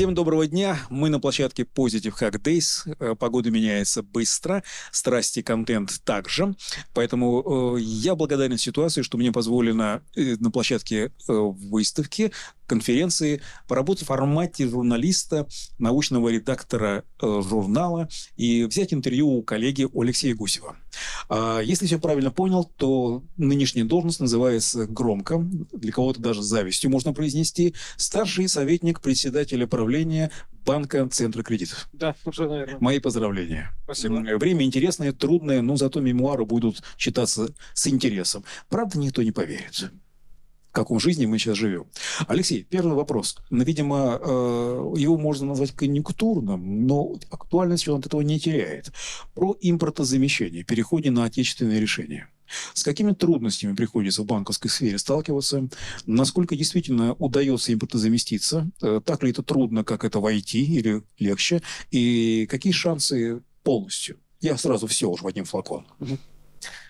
Всем доброго дня. Мы на площадке Positive Hack Days. Э, погода меняется быстро, страсти контент также. Поэтому э, я благодарен ситуации, что мне позволено э, на площадке э, выставки конференции поработать в формате журналиста, научного редактора э, журнала и взять интервью у коллеги Алексея Гусева. А, если все правильно понял, то нынешняя должность называется громко, для кого-то даже завистью можно произнести, старший советник председателя правления банка Центра кредитов. Да, уже, наверное. Мои поздравления. Спасибо. Время интересное, трудное, но зато мемуары будут читаться с интересом. Правда, никто не поверит в каком жизни мы сейчас живем. Алексей, первый вопрос. Ну, видимо, э, его можно назвать конъюнктурным, но актуальность он от этого не теряет. Про импортозамещение, переходе на отечественные решения. С какими трудностями приходится в банковской сфере сталкиваться? Насколько действительно удается импортозаместиться? Э, так ли это трудно, как это войти или легче? И какие шансы полностью? Я сразу все уже в один флакон.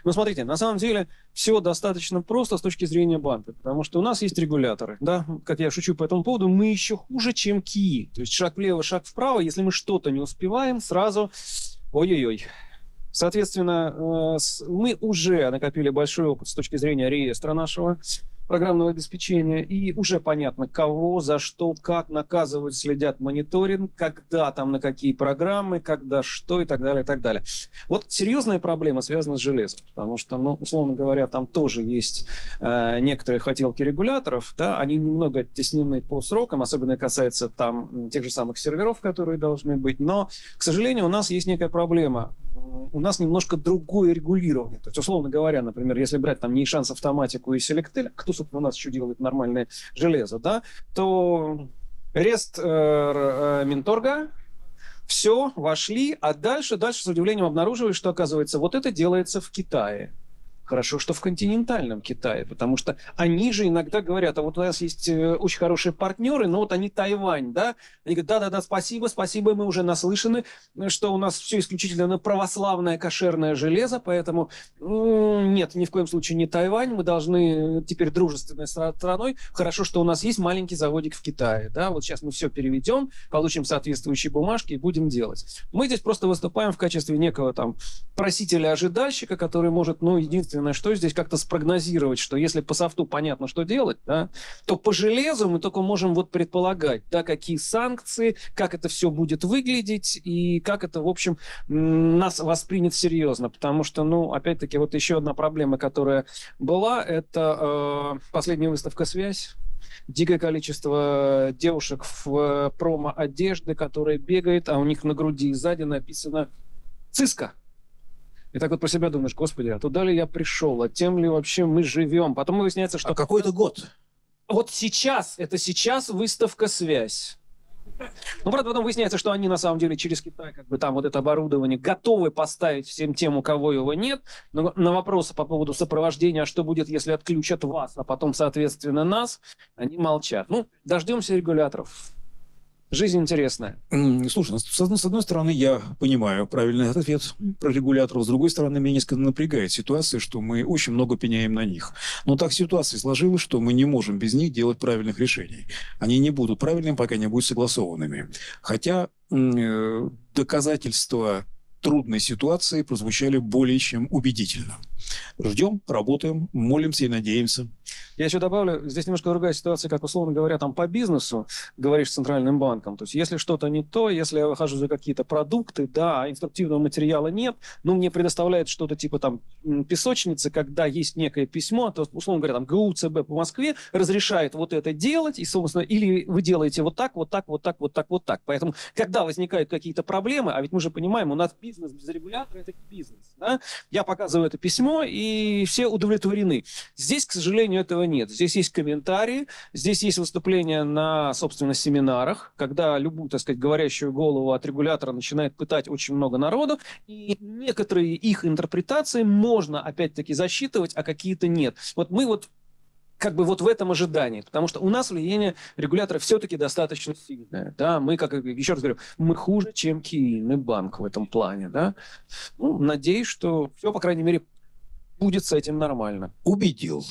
Ну, смотрите, на самом деле все достаточно просто с точки зрения банка, потому что у нас есть регуляторы, да, как я шучу по этому поводу, мы еще хуже, чем Ки, то есть шаг влево, шаг вправо, если мы что-то не успеваем, сразу ой-ой-ой. Соответственно, э, мы уже накопили большой опыт с точки зрения реестра нашего, программного обеспечения, и уже понятно, кого, за что, как наказывают, следят мониторинг, когда там, на какие программы, когда что и так далее, и так далее. Вот серьезная проблема связана с железом, потому что, ну, условно говоря, там тоже есть э, некоторые хотелки регуляторов, да, они немного оттеснены по срокам, особенно касается там тех же самых серверов, которые должны быть, но, к сожалению, у нас есть некая проблема у нас немножко другое регулирование. То есть, условно говоря, например, если брать там не шанс автоматику и селектель, кто, собственно, у нас еще делает нормальное железо, да, то рест э, Минторга, э, все, вошли, а дальше, дальше с удивлением обнаруживаешь, что, оказывается, вот это делается в Китае. Хорошо, что в континентальном Китае, потому что они же иногда говорят, а вот у нас есть э, очень хорошие партнеры, но вот они Тайвань, да? Они говорят, да-да-да, спасибо, спасибо, мы уже наслышаны, что у нас все исключительно на православное кошерное железо, поэтому нет, ни в коем случае не Тайвань, мы должны э, теперь дружественной страной. Хорошо, что у нас есть маленький заводик в Китае, да? Вот сейчас мы все переведем, получим соответствующие бумажки и будем делать. Мы здесь просто выступаем в качестве некого там просителя-ожидальщика, который может, ну, единственное единственное, что здесь как-то спрогнозировать, что если по софту понятно, что делать, да, то по железу мы только можем вот предполагать, да, какие санкции, как это все будет выглядеть и как это, в общем, нас воспринят серьезно. Потому что, ну, опять-таки, вот еще одна проблема, которая была, это э, последняя выставка «Связь» дикое количество девушек в э, промо-одежды, которые бегают, а у них на груди и сзади написано «Циска». И так вот про себя думаешь, господи, а туда ли я пришел, а тем ли вообще мы живем? Потом выясняется, а что... А какой это год? Вот сейчас, это сейчас выставка «Связь». Ну, правда, потом выясняется, что они на самом деле через Китай, как бы там вот это оборудование, готовы поставить всем тем, у кого его нет. Но на вопросы по поводу сопровождения, а что будет, если отключат вас, а потом, соответственно, нас, они молчат. Ну, дождемся регуляторов. Жизнь интересная. Слушай, ну, с одной стороны, я понимаю правильный ответ про регуляторов, с другой стороны, меня несколько напрягает ситуация, что мы очень много пеняем на них. Но так ситуация сложилась, что мы не можем без них делать правильных решений. Они не будут правильными, пока не будут согласованными. Хотя э, доказательства трудной ситуации прозвучали более чем убедительно. Ждем, работаем, молимся и надеемся. Я еще добавлю, здесь немножко другая ситуация, как, условно говоря, там по бизнесу говоришь с центральным банком. То есть, если что-то не то, если я выхожу за какие-то продукты, да, инструктивного материала нет, но мне предоставляют что-то типа там песочницы, когда есть некое письмо, то, условно говоря, там ГУЦБ по Москве разрешает вот это делать, и, собственно, или вы делаете вот так, вот так, вот так, вот так, вот так. Поэтому, когда возникают какие-то проблемы, а ведь мы же понимаем, у нас бизнес без регулятора – это бизнес. Да? Я показываю это письмо, и все удовлетворены. Здесь, к сожалению, этого нет. Здесь есть комментарии, здесь есть выступления на, собственно, семинарах, когда любую, так сказать, говорящую голову от регулятора начинает пытать очень много народу, и некоторые их интерпретации можно, опять-таки, засчитывать, а какие-то нет. Вот мы вот как бы вот в этом ожидании, потому что у нас влияние регулятора все-таки достаточно сильное, да, мы, как еще раз говорю, мы хуже, чем Киевный банк в этом плане, да, ну, надеюсь, что все, по крайней мере, будет с этим нормально. Убедил.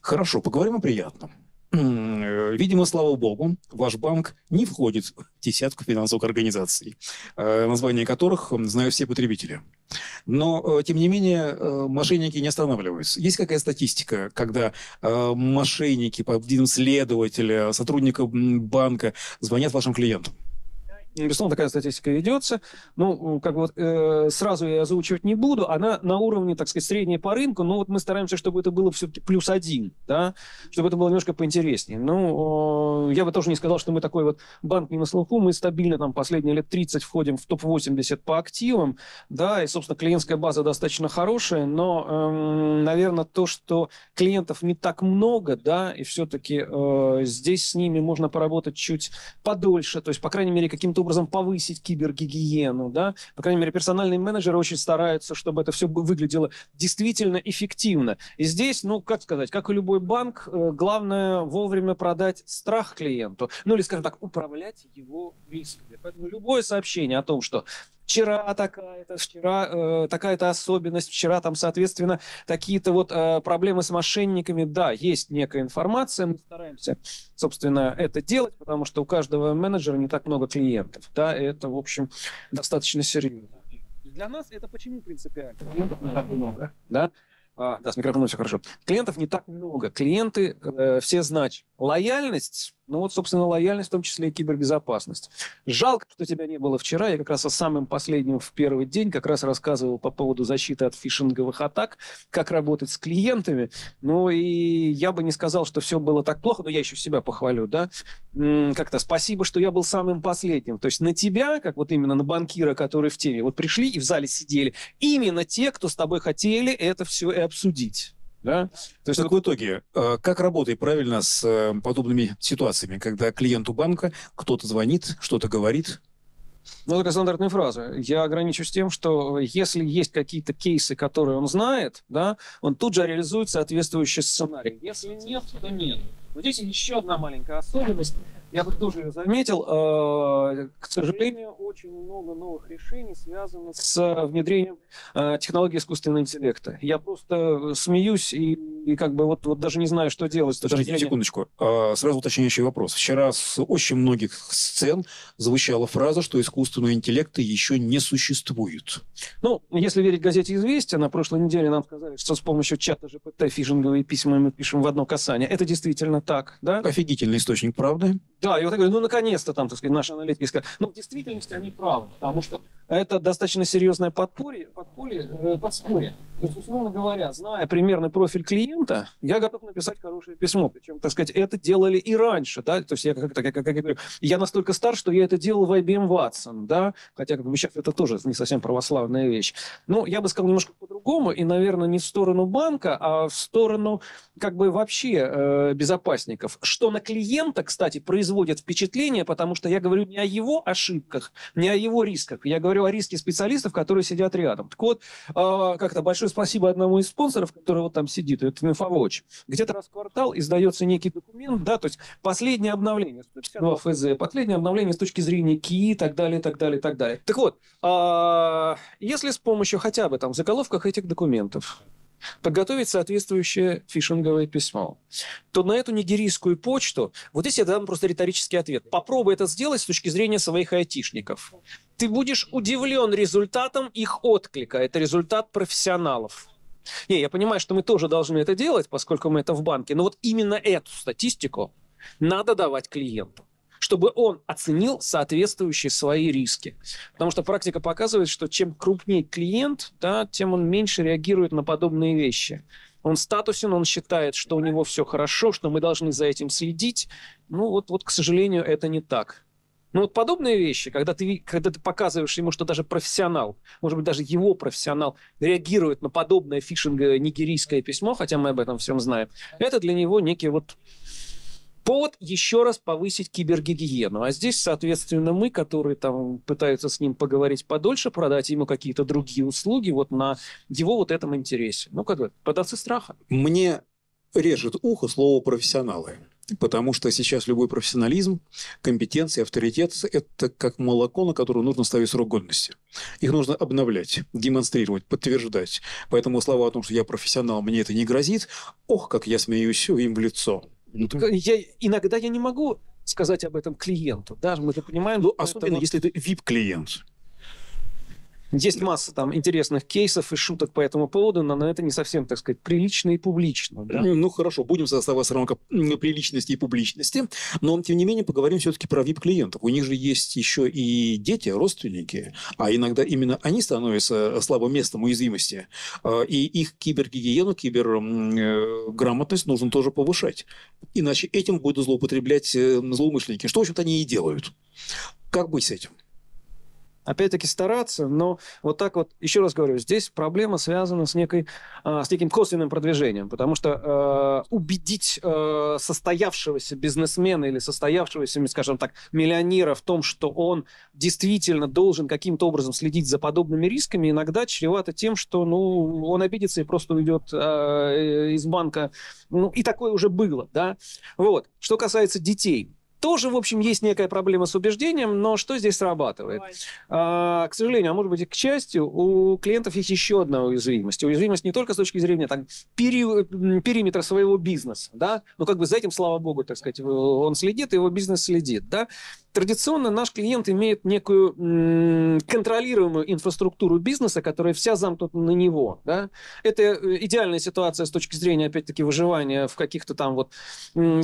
Хорошо, поговорим о приятном. Видимо, слава богу, ваш банк не входит в десятку финансовых организаций, э, названия которых знают все потребители. Но, э, тем не менее, э, мошенники не останавливаются. Есть какая статистика, когда мошенники по следователя, сотрудника банка звонят вашим клиентам? Безусловно, такая статистика ведется. Ну, как бы вот, э, сразу я озвучивать не буду. Она на уровне, так сказать, средней по рынку, но вот мы стараемся, чтобы это было все-таки плюс один, да, чтобы это было немножко поинтереснее. Ну, э, я бы тоже не сказал, что мы такой вот банк не на слуху, мы стабильно там последние лет 30 входим в топ-80 по активам, да, и, собственно, клиентская база достаточно хорошая, но, э, эм, наверное, то, что клиентов не так много, да, и все-таки э, здесь с ними можно поработать чуть подольше, то есть, по крайней мере, каким-то образом повысить кибергигиену, да, по крайней мере, персональные менеджеры очень стараются, чтобы это все выглядело действительно эффективно. И здесь, ну, как сказать, как и любой банк, э, главное вовремя продать страх клиенту, ну, или, скажем так, управлять его рисками. Поэтому любое сообщение о том, что вчера такая-то, вчера э, такая-то особенность, вчера там, соответственно, такие-то вот э, проблемы с мошенниками. Да, есть некая информация, мы стараемся, собственно, это делать, потому что у каждого менеджера не так много клиентов. Да, это, в общем, достаточно серьезно. Для нас это почему принципиально? Клиентов не так много. Да? А, да, с микрофоном все хорошо. Клиентов не так много. Клиенты э, все значат. Лояльность ну вот, собственно, лояльность, в том числе и кибербезопасность. Жалко, что тебя не было вчера. Я как раз о самым последнем в первый день как раз рассказывал по поводу защиты от фишинговых атак, как работать с клиентами. Ну и я бы не сказал, что все было так плохо, но я еще себя похвалю, да. Как-то спасибо, что я был самым последним. То есть на тебя, как вот именно на банкира, который в теме, вот пришли и в зале сидели, именно те, кто с тобой хотели это все и обсудить. Да? То есть, как в итоге, э, как работает правильно с э, подобными ситуациями, когда клиенту банка кто-то звонит, что-то говорит? Ну, такая стандартная фраза. Я ограничусь тем, что э, если есть какие-то кейсы, которые он знает, да, он тут же реализует соответствующий сценарий. Если нет, то нет. Вот здесь еще одна маленькая особенность. Я бы тоже заметил, э, к сожалению, очень много новых решений связано с э, внедрением э, технологии искусственного интеллекта. Я просто смеюсь и, и как бы вот, вот даже не знаю, что делать. Подождите секундочку. А, сразу уточняющий вопрос. Вчера с очень многих сцен звучала фраза, что искусственного интеллекта еще не существует. Ну, если верить газете «Известия», на прошлой неделе нам сказали, что с помощью чата GPT фишинговые письма мы пишем в одно касание. Это действительно так, да? Офигительный источник, правды. Да, и вот я говорю, ну наконец-то там, так сказать, наши аналитики сказали. Но ну, в действительности они правы, потому что это достаточно серьезное подпорье, подполье, э, подспорье. То есть, условно говоря, зная примерный профиль клиента, я готов написать хорошее письмо. Причем, так сказать, это делали и раньше. Да? То есть я, как, как, как, говорю, я настолько стар, что я это делал в IBM Watson. Да? Хотя как бы, сейчас это тоже не совсем православная вещь. Но ну, я бы сказал немножко по-другому. И, наверное, не в сторону банка, а в сторону как бы вообще э, безопасников. Что на клиента, кстати, производит впечатление, потому что я говорю не о его ошибках, не о его рисках. Я говорю говорю о риске специалистов, которые сидят рядом. Так вот, а, как-то большое спасибо одному из спонсоров, который вот там сидит, это Мифовоч. Где-то раз в квартал издается некий документ, да, то есть последнее обновление с точки зрения ФЗ, последнее обновление с точки зрения КИ и так далее, так далее, так далее. Так вот, а, если с помощью хотя бы там заголовках этих документов подготовить соответствующее фишинговое письмо, то на эту нигерийскую почту, вот здесь я дам просто риторический ответ, попробуй это сделать с точки зрения своих айтишников. Ты будешь удивлен результатом их отклика, это результат профессионалов. Не, я понимаю, что мы тоже должны это делать, поскольку мы это в банке, но вот именно эту статистику надо давать клиенту чтобы он оценил соответствующие свои риски. Потому что практика показывает, что чем крупнее клиент, да, тем он меньше реагирует на подобные вещи. Он статусен, он считает, что у него все хорошо, что мы должны за этим следить. Ну вот, вот к сожалению, это не так. Но вот подобные вещи, когда ты, когда ты показываешь ему, что даже профессионал, может быть, даже его профессионал реагирует на подобное фишинговое нигерийское письмо, хотя мы об этом всем знаем, это для него некий вот повод еще раз повысить кибергигиену. А здесь, соответственно, мы, которые там пытаются с ним поговорить подольше, продать ему какие-то другие услуги вот на его вот этом интересе. Ну, как бы, подавцы страха. Мне режет ухо слово «профессионалы». Потому что сейчас любой профессионализм, компетенция, авторитет – это как молоко, на которое нужно ставить срок годности. Их нужно обновлять, демонстрировать, подтверждать. Поэтому слова о том, что я профессионал, мне это не грозит, ох, как я смеюсь им в лицо. Ну, ну, я, иногда я не могу сказать об этом клиенту. даже мы это понимаем... Ну, особенно это... если это VIP-клиент. Есть масса там интересных кейсов и шуток по этому поводу, но на это не совсем, так сказать, прилично и публично. Да? Ну, ну хорошо, будем создавать рамка ну, приличности и публичности, но тем не менее поговорим все-таки про VIP-клиентов. У них же есть еще и дети, родственники, а иногда именно они становятся слабым местом уязвимости. А, и их кибергигиену, киберграмотность э, нужно тоже повышать. Иначе этим будут злоупотреблять э, злоумышленники, что, в общем-то, они и делают. Как быть с этим? опять-таки стараться, но вот так вот, еще раз говорю, здесь проблема связана с, некой, а, с неким косвенным продвижением, потому что э, убедить э, состоявшегося бизнесмена или состоявшегося, скажем так, миллионера в том, что он действительно должен каким-то образом следить за подобными рисками, иногда чревато тем, что ну, он обидится и просто уйдет э, из банка. Ну, и такое уже было. Да? Вот. Что касается детей, тоже, в общем, есть некая проблема с убеждением, но что здесь срабатывает? А, к сожалению, а может быть и к счастью, у клиентов есть еще одна уязвимость. Уязвимость не только с точки зрения там, пери, периметра своего бизнеса, да, но как бы за этим, слава богу, так сказать, он следит, его бизнес следит, да. Традиционно наш клиент имеет некую контролируемую инфраструктуру бизнеса, которая вся замкнута на него, да. Это э, идеальная ситуация с точки зрения, опять-таки, выживания в каких-то там вот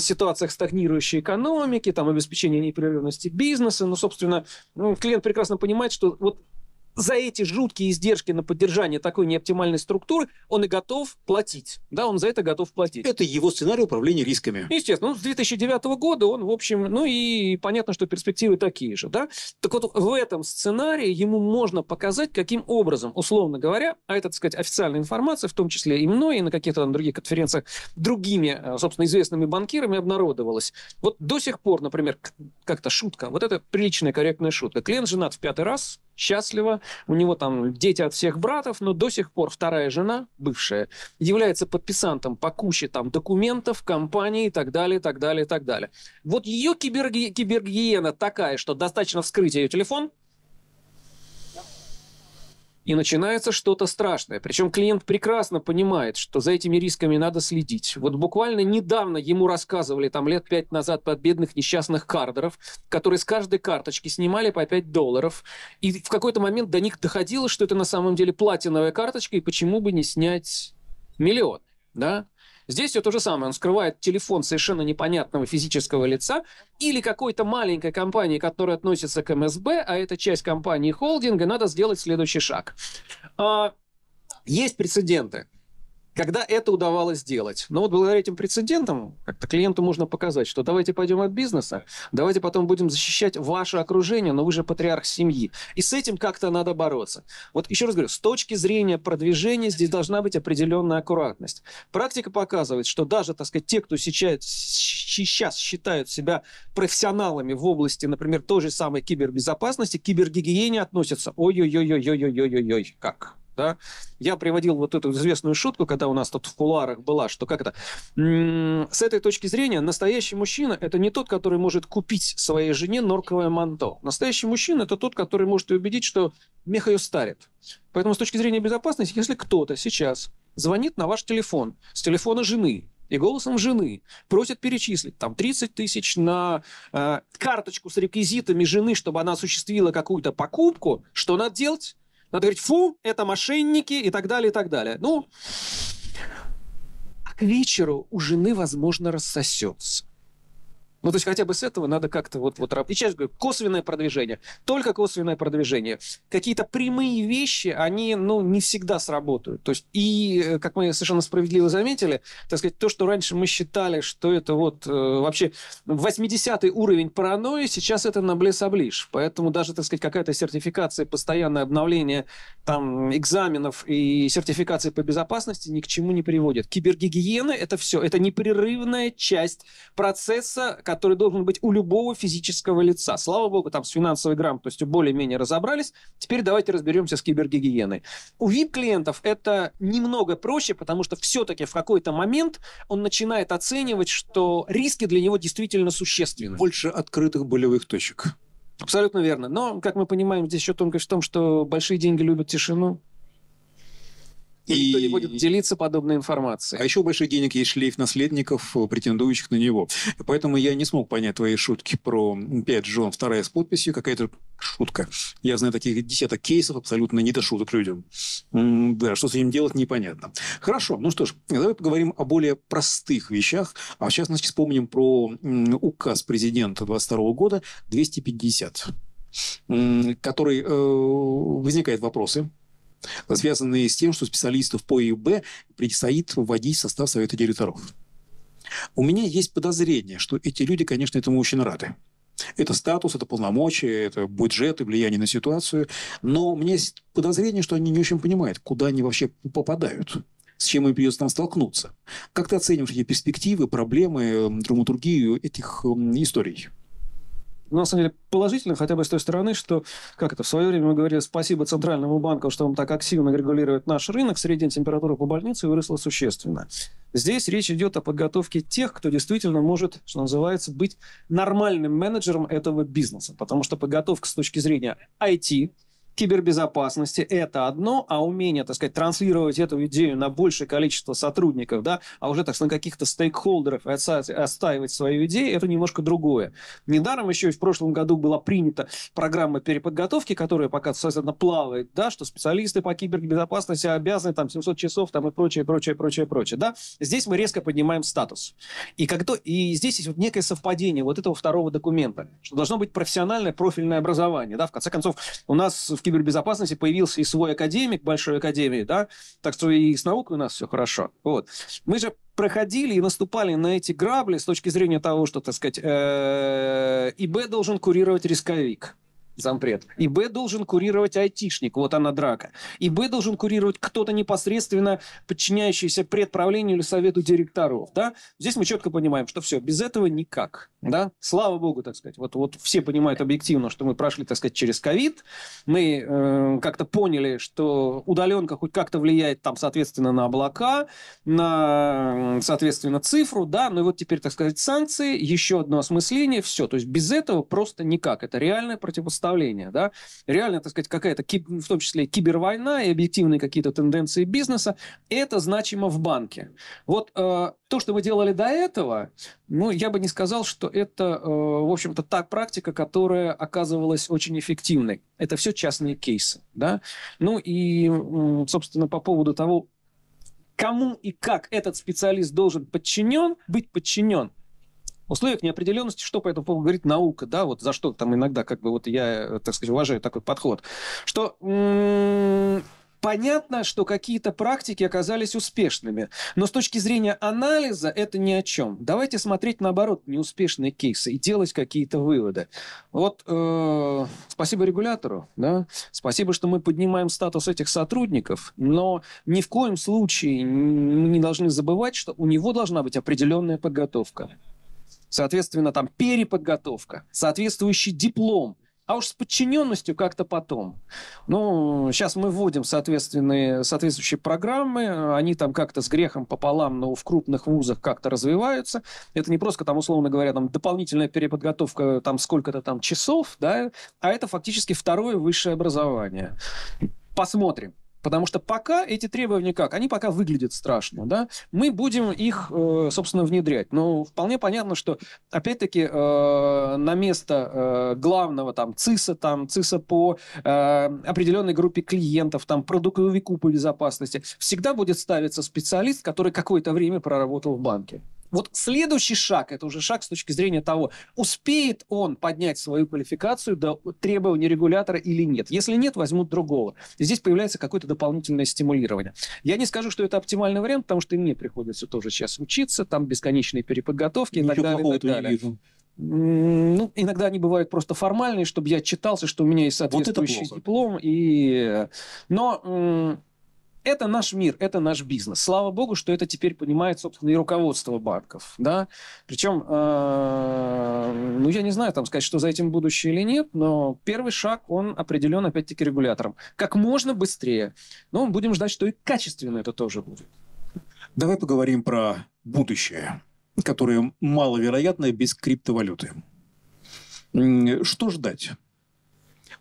ситуациях стагнирующей экономики, там, обеспечение непрерывности бизнеса. но ну, собственно, ну, клиент прекрасно понимает, что вот за эти жуткие издержки на поддержание такой неоптимальной структуры он и готов платить. Да, он за это готов платить. Это его сценарий управления рисками. Естественно. Ну, с 2009 года он, в общем, ну и понятно, что перспективы такие же. Да? Так вот, в этом сценарии ему можно показать, каким образом, условно говоря, а это, так сказать, официальная информация, в том числе и мной, и на каких-то там других конференциях другими, э, собственно, известными банкирами обнародовалась. Вот до сих пор, например, как-то шутка, вот это приличная, корректная шутка. Клиент женат в пятый раз, счастливо, у него там дети от всех братов, но до сих пор вторая жена, бывшая, является подписантом по куче там документов, компаний и так далее, так далее, так далее. Вот ее киберги... кибергиена такая, что достаточно вскрыть ее телефон – и начинается что-то страшное. Причем клиент прекрасно понимает, что за этими рисками надо следить. Вот буквально недавно ему рассказывали, там лет пять назад, про бедных несчастных кардеров, которые с каждой карточки снимали по 5 долларов. И в какой-то момент до них доходило, что это на самом деле платиновая карточка, и почему бы не снять миллион, да? Здесь все то же самое. Он скрывает телефон совершенно непонятного физического лица или какой-то маленькой компании, которая относится к МСБ, а это часть компании холдинга, надо сделать следующий шаг. А, есть прецеденты. Когда это удавалось сделать? Но вот благодаря этим прецедентам как-то клиенту можно показать, что давайте пойдем от бизнеса, давайте потом будем защищать ваше окружение, но вы же патриарх семьи. И с этим как-то надо бороться. Вот еще раз говорю, с точки зрения продвижения здесь должна быть определенная аккуратность. Практика показывает, что даже, так сказать, те, кто сейчас, сейчас считают себя профессионалами в области, например, той же самой кибербезопасности, к кибергигиене относятся ой-ой-ой-ой-ой-ой-ой-ой как. Да? Я приводил вот эту известную шутку, когда у нас тут в куларах была, что как это... С этой точки зрения, настоящий мужчина – это не тот, который может купить своей жене норковое манто. Настоящий мужчина – это тот, который может убедить, что мех ее старит. Поэтому с точки зрения безопасности, если кто-то сейчас звонит на ваш телефон с телефона жены и голосом жены просит перечислить там 30 тысяч на э, карточку с реквизитами жены, чтобы она осуществила какую-то покупку, что надо делать? Надо говорить, фу, это мошенники и так далее, и так далее. Ну, а к вечеру у жены, возможно, рассосется. Ну, то есть хотя бы с этого надо как-то вот, вот работать. Сейчас говорю, косвенное продвижение. Только косвенное продвижение. Какие-то прямые вещи, они, ну, не всегда сработают. То есть и, э, как мы совершенно справедливо заметили, так сказать, то, что раньше мы считали, что это вот э, вообще 80-й уровень паранойи, сейчас это на блесоближ. Поэтому даже, так сказать, какая-то сертификация, постоянное обновление там экзаменов и сертификации по безопасности ни к чему не приводит. Кибергигиена – это все, это непрерывная часть процесса, который должен быть у любого физического лица. Слава богу, там с финансовой грамотностью более-менее разобрались. Теперь давайте разберемся с кибергигиеной. У VIP-клиентов это немного проще, потому что все-таки в какой-то момент он начинает оценивать, что риски для него действительно существенны. Больше открытых болевых точек. Абсолютно верно. Но, как мы понимаем, здесь еще тонкость в том, что большие деньги любят тишину. И, никто не будет делиться подобной информацией. А еще больших денег есть шлейф наследников, э, претендующих на него. Поэтому я не смог понять твои шутки про пять Джон, вторая с подписью, какая-то шутка. Я знаю таких десяток кейсов абсолютно не до шуток людям. Да, что с этим делать, непонятно. Хорошо, ну что ж, давай поговорим о более простых вещах. А в частности, вспомним про указ президента 22 года 250 который э, возникает вопросы связанные с тем, что специалистов по ИБ предстоит вводить в состав Совета директоров. У меня есть подозрение, что эти люди, конечно, этому очень рады. Это статус, это полномочия, это бюджет и влияние на ситуацию. Но у меня есть подозрение, что они не очень понимают, куда они вообще попадают с чем им придется там столкнуться. Как ты оцениваешь эти перспективы, проблемы, э, драматургию этих историй? на самом деле положительно, хотя бы с той стороны, что, как это, в свое время мы говорили, спасибо Центральному банку, что он так активно регулирует наш рынок, средняя температура по больнице выросла существенно. Здесь речь идет о подготовке тех, кто действительно может, что называется, быть нормальным менеджером этого бизнеса, потому что подготовка с точки зрения IT, кибербезопасности – это одно, а умение, так сказать, транслировать эту идею на большее количество сотрудников, да, а уже, так сказать, каких-то стейкхолдеров и отстаивать свою идею – это немножко другое. Недаром еще и в прошлом году была принята программа переподготовки, которая пока, соответственно, плавает, да, что специалисты по кибербезопасности обязаны там 700 часов там и прочее, прочее, прочее, прочее, да. Здесь мы резко поднимаем статус. И, как то, и здесь есть вот некое совпадение вот этого второго документа, что должно быть профессиональное профильное образование, да, в конце концов, у нас в кибербезопасности появился и свой академик, большой академии, да, так что и с наукой у нас все хорошо. Вот. Мы же проходили и наступали на эти грабли с точки зрения того, что, так сказать, э, ИБ должен курировать рисковик зампред, и Б должен курировать айтишник, вот она драка, и Б должен курировать кто-то непосредственно подчиняющийся предправлению или совету директоров, да, здесь мы четко понимаем, что все, без этого никак, да, слава богу, так сказать, вот, вот все понимают объективно, что мы прошли, так сказать, через ковид, мы э, как-то поняли, что удаленка хоть как-то влияет там, соответственно, на облака, на, соответственно, цифру, да, ну и вот теперь, так сказать, санкции, еще одно осмысление, все, то есть без этого просто никак, это реальное противостояние представление, да, реально, так сказать, какая-то, ну, в том числе, кибервойна и объективные какие-то тенденции бизнеса, это значимо в банке. Вот э, то, что мы делали до этого, ну, я бы не сказал, что это, э, в общем-то, та практика, которая оказывалась очень эффективной. Это все частные кейсы, да. Ну и, собственно, по поводу того, кому и как этот специалист должен подчинен, быть подчинен – условиях неопределенности, что по этому поводу говорит наука, да, вот за что там иногда, как бы, вот я, э, так сказать, уважаю такой подход, что Понятно, что какие-то практики оказались успешными, но с точки зрения анализа это ни о чем. Давайте смотреть наоборот неуспешные кейсы и делать какие-то выводы. Вот э, спасибо регулятору, да, спасибо, что мы поднимаем статус этих сотрудников, но ни в коем случае мы не должны забывать, что у него должна быть определенная подготовка соответственно, там переподготовка, соответствующий диплом, а уж с подчиненностью как-то потом. Ну, сейчас мы вводим соответственные, соответствующие программы, они там как-то с грехом пополам, но в крупных вузах как-то развиваются. Это не просто там, условно говоря, там дополнительная переподготовка там сколько-то там часов, да, а это фактически второе высшее образование. Посмотрим. Потому что пока эти требования как? Они пока выглядят страшно, да? Мы будем их, э, собственно, внедрять. Но вполне понятно, что, опять-таки, э, на место э, главного там ЦИСа, там ЦИСа по определенной группе клиентов, там продуктовику по безопасности, всегда будет ставиться специалист, который какое-то время проработал в банке. Вот следующий шаг, это уже шаг с точки зрения того, успеет он поднять свою квалификацию до требований регулятора или нет. Если нет, возьмут другого. И здесь появляется какое-то дополнительное стимулирование. Я не скажу, что это оптимальный вариант, потому что и мне приходится тоже сейчас учиться, там бесконечные переподготовки и так далее. И так Не вижу. Ну, иногда они бывают просто формальные, чтобы я читался, что у меня есть соответствующий вот диплом. И... Э, но это наш мир, это наш бизнес. Слава богу, что это теперь понимает, собственно, и руководство банков. Да? Причем, э, ну, я не знаю, там сказать, что за этим будущее или нет, но первый шаг, он определен, опять-таки, регулятором. Как можно быстрее. Но мы будем ждать, что и качественно это тоже будет. Давай поговорим про будущее, которое маловероятное без криптовалюты. Что ждать?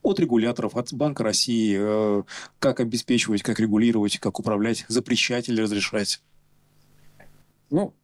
от регуляторов, от Банка России, э, как обеспечивать, как регулировать, как управлять, запрещать или разрешать? Ну,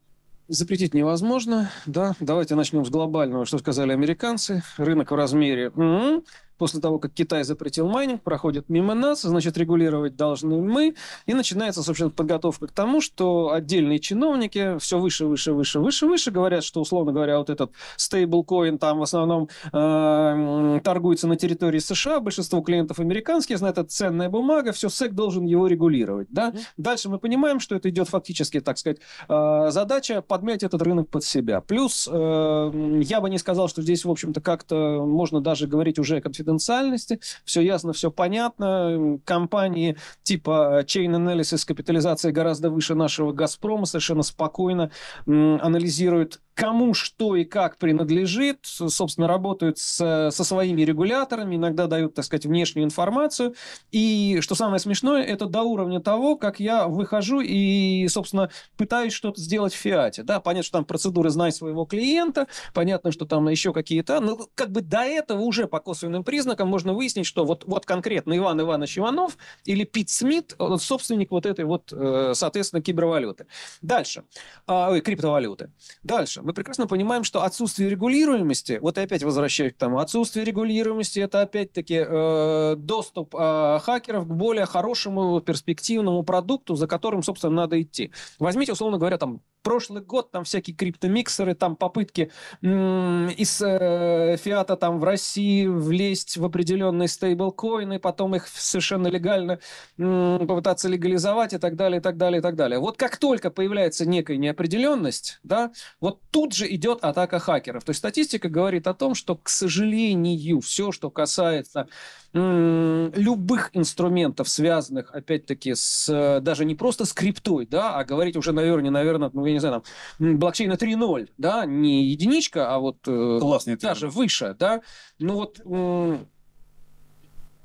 запретить невозможно, да. Давайте начнем с глобального, что сказали американцы. Рынок в размере... М после того, как Китай запретил майнинг, проходит мимо нас, значит, регулировать должны мы, и начинается, собственно, подготовка к тому, что отдельные чиновники все выше, выше, выше, выше, выше говорят, что, условно говоря, вот этот стейблкоин там в основном эм, торгуется на территории США, большинство клиентов американские, знают, это ценная бумага, все, СЭК должен его регулировать, да. Дальше мы понимаем, что это идет фактически, так сказать, э, задача подмять этот рынок под себя. Плюс эм, я бы не сказал, что здесь, в общем-то, как-то можно даже говорить уже о конфиденциальности конфиденциальности, все ясно, все понятно, компании типа Chain Analysis капитализация гораздо выше нашего «Газпрома» совершенно спокойно анализируют кому что и как принадлежит, собственно, работают с, со своими регуляторами, иногда дают, так сказать, внешнюю информацию. И что самое смешное, это до уровня того, как я выхожу и, собственно, пытаюсь что-то сделать в фиате. Да, понятно, что там процедуры «знай своего клиента», понятно, что там еще какие-то, но как бы до этого уже по косвенным признакам признакам можно выяснить, что вот, вот конкретно Иван Иванович Иванов или Пит Смит, э, собственник вот этой вот, э, соответственно, кибервалюты. Дальше. А, ой, криптовалюты. Дальше. Мы прекрасно понимаем, что отсутствие регулируемости, вот я опять возвращаюсь к тому, отсутствие регулируемости – это опять-таки э, доступ э, хакеров к более хорошему перспективному продукту, за которым, собственно, надо идти. Возьмите, условно говоря, там прошлый год там всякие криптомиксеры, там попытки из э, фиата там в России влезть в определенные стейблкоины, потом их совершенно легально э, попытаться легализовать и так далее, и так далее, и так далее. Вот как только появляется некая неопределенность, да, вот тут же идет атака хакеров. То есть статистика говорит о том, что, к сожалению, все, что касается любых инструментов, связанных, опять-таки, с э, даже не просто с криптой, да, а говорить уже, наверное, наверное, ну, я не знаю, там, блокчейна 3.0, да, не единичка, а вот э, Классный даже термин. выше, да, ну вот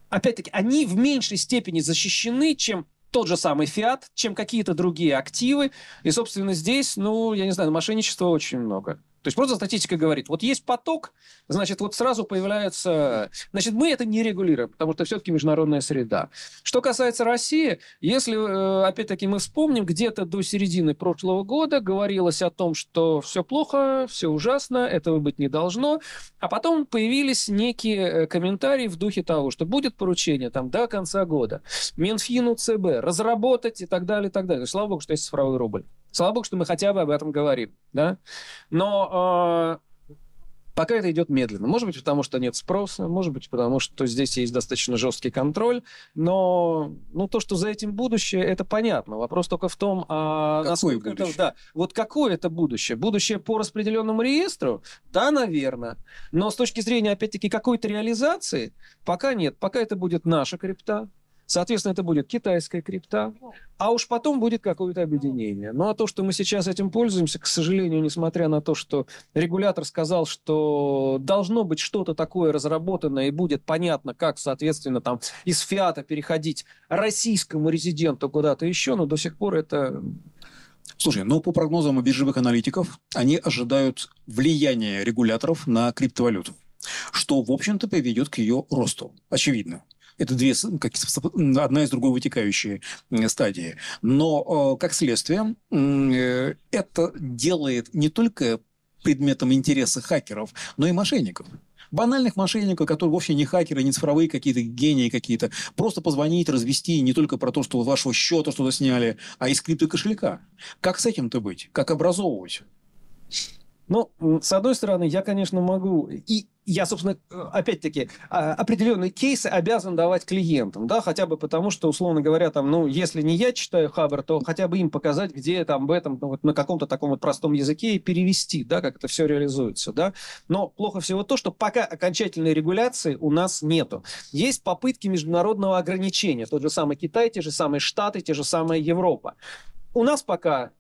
опять-таки, они в меньшей степени защищены, чем тот же самый фиат, чем какие-то другие активы. И, собственно, здесь, ну, я не знаю, мошенничества очень много. То есть просто статистика говорит, вот есть поток, значит, вот сразу появляется... Значит, мы это не регулируем, потому что все-таки международная среда. Что касается России, если, э, опять-таки, мы вспомним, где-то до середины прошлого года говорилось о том, что все плохо, все ужасно, этого быть не должно, а потом появились некие э, комментарии в духе того, что будет поручение там до конца года Минфину ЦБ разработать и так далее, и так далее. Слава богу, что есть цифровой рубль. Слава богу, что мы хотя бы об этом говорим, да. Но э, пока это идет медленно. Может быть, потому что нет спроса, может быть, потому что здесь есть достаточно жесткий контроль. Но ну, то, что за этим будущее, это понятно. Вопрос только в том, а какое насколько это... Да, вот какое это будущее? Будущее по распределенному реестру? Да, наверное. Но с точки зрения, опять-таки, какой-то реализации, пока нет. Пока это будет наша крипта, Соответственно, это будет китайская крипта, а уж потом будет какое-то объединение. Ну а то, что мы сейчас этим пользуемся, к сожалению, несмотря на то, что регулятор сказал, что должно быть что-то такое разработано и будет понятно, как, соответственно, там из фиата переходить российскому резиденту куда-то еще, но до сих пор это Слушай, но ну, по прогнозам биржевых аналитиков, они ожидают влияния регуляторов на криптовалюту, что, в общем-то, приведет к ее росту. Очевидно. Это две, как, одна из другой вытекающие стадии. Но, э, как следствие, э, это делает не только предметом интереса хакеров, но и мошенников банальных мошенников, которые вовсе не хакеры, не цифровые какие-то гении какие-то. Просто позвонить, развести не только про то, что вашего счета что-то сняли, а из крипто кошелька. Как с этим-то быть? Как образовывать? Ну, с одной стороны, я, конечно, могу... И я, собственно, э, опять-таки, а, определенные кейсы обязан давать клиентам, да, хотя бы потому, что, условно говоря, там, ну, если не я читаю Хаббар, то хотя бы им показать, где там в этом, ну, вот на каком-то таком вот простом языке и перевести, да, как это все реализуется, да. Но плохо всего то, что пока окончательной регуляции у нас нету. Есть попытки международного ограничения, тот же самый Китай, те же самые Штаты, те же самые Европа. У нас пока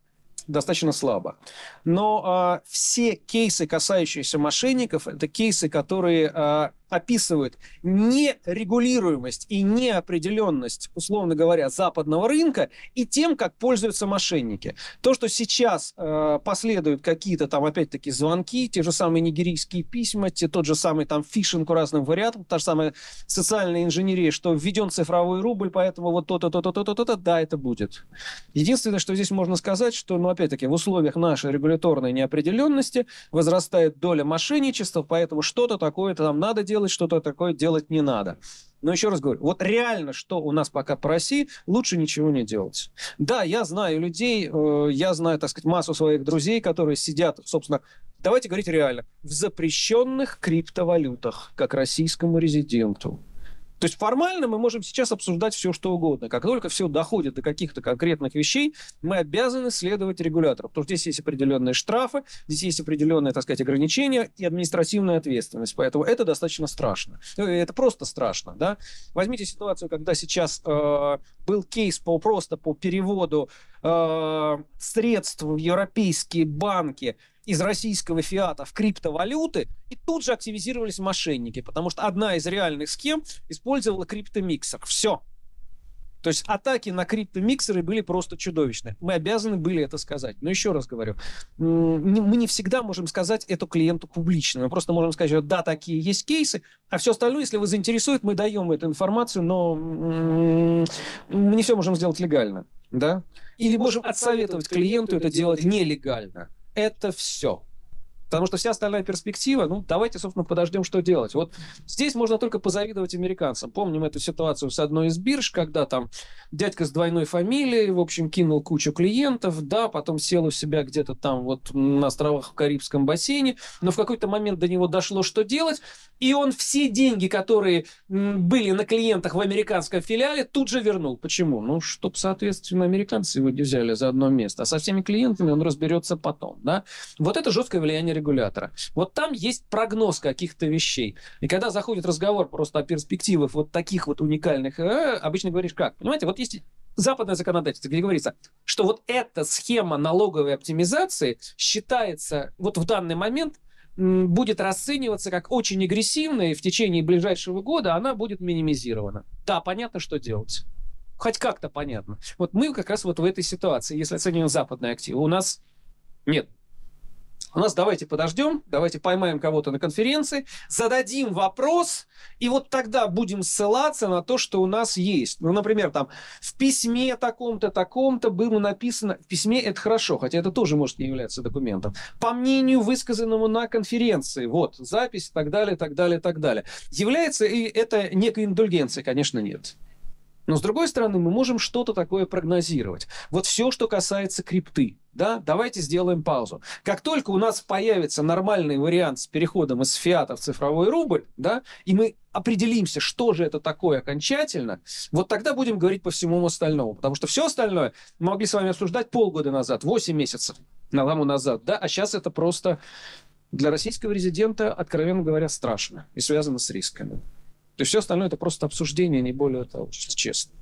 достаточно слабо. Но э, все кейсы, касающиеся мошенников, это кейсы, которые э, описывают нерегулируемость и неопределенность, условно говоря, западного рынка и тем, как пользуются мошенники. То, что сейчас э, последуют какие-то там, опять-таки, звонки, те же самые нигерийские письма, те, тот же самый там фишинг разным вариантам, та же самая социальная инженерия, что введен цифровой рубль, поэтому вот то-то, то-то, то-то, то-то, да, это будет. Единственное, что здесь можно сказать, что, ну, опять-таки, в условиях нашей регуляторной неопределенности возрастает доля мошенничества, поэтому что-то такое-то нам надо делать, делать что-то такое, делать не надо. Но еще раз говорю, вот реально, что у нас пока по России, лучше ничего не делать. Да, я знаю людей, э, я знаю, так сказать, массу своих друзей, которые сидят, собственно, давайте говорить реально, в запрещенных криптовалютах, как российскому резиденту. То есть формально мы можем сейчас обсуждать все, что угодно. Как только все доходит до каких-то конкретных вещей, мы обязаны следовать регулятору. Потому что здесь есть определенные штрафы, здесь есть определенные, так сказать, ограничения и административная ответственность. Поэтому это достаточно страшно. Ну, это просто страшно. Да? Возьмите ситуацию, когда сейчас э, был кейс по, просто по переводу э, средств в европейские банки – из российского фиата в криптовалюты, и тут же активизировались мошенники, потому что одна из реальных схем использовала криптомиксер. Все. То есть атаки на криптомиксеры были просто чудовищные. Мы обязаны были это сказать. Но еще раз говорю, мы не всегда можем сказать это клиенту публично. Мы просто можем сказать, что да, такие есть кейсы, а все остальное, если вас заинтересует, мы даем эту информацию, но мы не все можем сделать легально. Да? Или можем отсоветовать клиенту это делать нелегально это все. Потому что вся остальная перспектива, ну, давайте, собственно, подождем, что делать. Вот здесь можно только позавидовать американцам. Помним эту ситуацию с одной из бирж, когда там дядька с двойной фамилией, в общем, кинул кучу клиентов, да, потом сел у себя где-то там вот на островах в Карибском бассейне, но в какой-то момент до него дошло, что делать, и он все деньги, которые были на клиентах в американском филиале, тут же вернул. Почему? Ну, чтобы, соответственно, американцы его не взяли за одно место, а со всеми клиентами он разберется потом, да. Вот это жесткое влияние регулятора. Вот там есть прогноз каких-то вещей. И когда заходит разговор просто о перспективах вот таких вот уникальных, э, обычно говоришь как? Понимаете, вот есть западное законодательство, где говорится, что вот эта схема налоговой оптимизации считается вот в данный момент будет расцениваться как очень агрессивная, и в течение ближайшего года она будет минимизирована. Да, понятно, что делать. Хоть как-то понятно. Вот мы как раз вот в этой ситуации, если оцениваем западные активы, у нас нет у нас давайте подождем, давайте поймаем кого-то на конференции, зададим вопрос, и вот тогда будем ссылаться на то, что у нас есть. Ну, например, там в письме таком-то, таком-то было написано... В письме это хорошо, хотя это тоже может не являться документом. По мнению высказанному на конференции, вот, запись и так далее, так далее, так далее. Является и это некой индульгенцией? Конечно, нет. Но, с другой стороны, мы можем что-то такое прогнозировать. Вот все, что касается крипты. Да? Давайте сделаем паузу. Как только у нас появится нормальный вариант с переходом из фиата в цифровой рубль, да, и мы определимся, что же это такое окончательно, вот тогда будем говорить по всему остальному. Потому что все остальное мы могли с вами обсуждать полгода назад, 8 месяцев тому назад. Да? А сейчас это просто для российского резидента, откровенно говоря, страшно и связано с рисками. То есть все остальное это просто обсуждение, не более того, честно.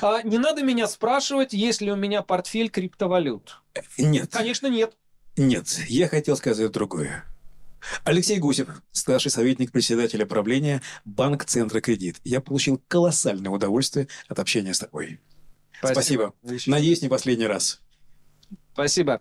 А, не надо меня спрашивать, есть ли у меня портфель криптовалют. Нет. Конечно, нет. Нет, я хотел сказать другое. Алексей Гусев, старший советник председателя правления Банк Центра Кредит. Я получил колоссальное удовольствие от общения с тобой. Спасибо. Спасибо. Надеюсь, не последний раз. Спасибо.